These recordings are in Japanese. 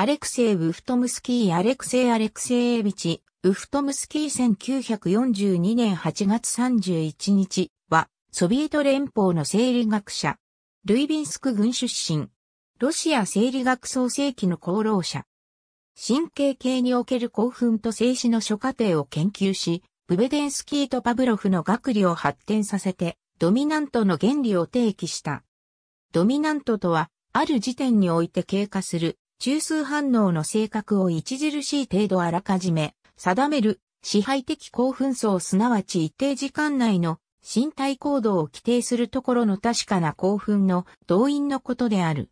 アレクセイ・ウフトムスキー・アレクセイ・アレクセイエビチ、ウフトムスキー1942年8月31日は、ソビエト連邦の生理学者、ルイビンスク軍出身、ロシア生理学創世期の功労者、神経系における興奮と静止の諸過程を研究し、ブベデンスキーとパブロフの学理を発展させて、ドミナントの原理を提起した。ドミナントとは、ある時点において経過する中枢反応の性格を著しい程度あらかじめ定める支配的興奮層すなわち一定時間内の身体行動を規定するところの確かな興奮の動員のことである。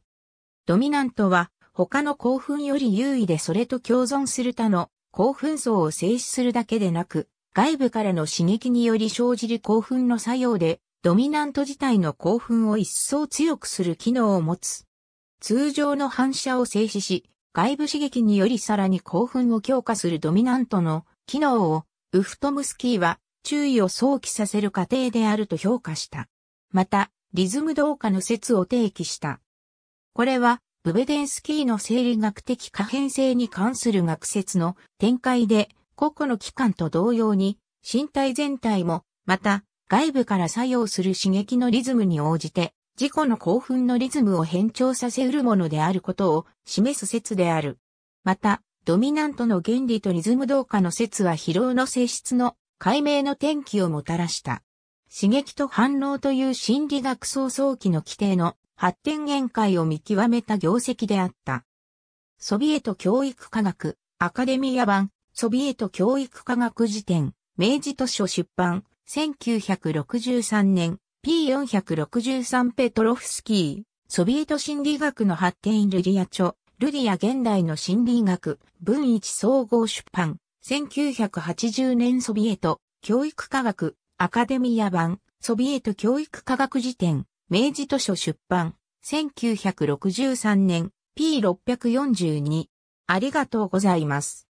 ドミナントは他の興奮より優位でそれと共存する他の興奮層を静止するだけでなく、外部からの刺激により生じる興奮の作用で、ドミナント自体の興奮を一層強くする機能を持つ。通常の反射を静止し、外部刺激によりさらに興奮を強化するドミナントの機能を、ウフトムスキーは注意を想起させる過程であると評価した。また、リズム同化の説を提起した。これは、ブベデンスキーの生理学的可変性に関する学説の展開で、個々の器官と同様に、身体全体も、また、外部から作用する刺激のリズムに応じて、自己の興奮のリズムを変調させうるものであることを示す説である。また、ドミナントの原理とリズム同化の説は疲労の性質の解明の転機をもたらした。刺激と反応という心理学創造期の規定の発展限界を見極めた業績であった。ソビエト教育科学、アカデミア版、ソビエト教育科学辞典、明治図書出版、1963年、P463 ペトロフスキー、ソビエト心理学の発展ルディア著、ルディア現代の心理学、文一総合出版、1980年ソビエト、教育科学、アカデミア版、ソビエト教育科学辞典、明治図書出版、1963年、P642。ありがとうございます。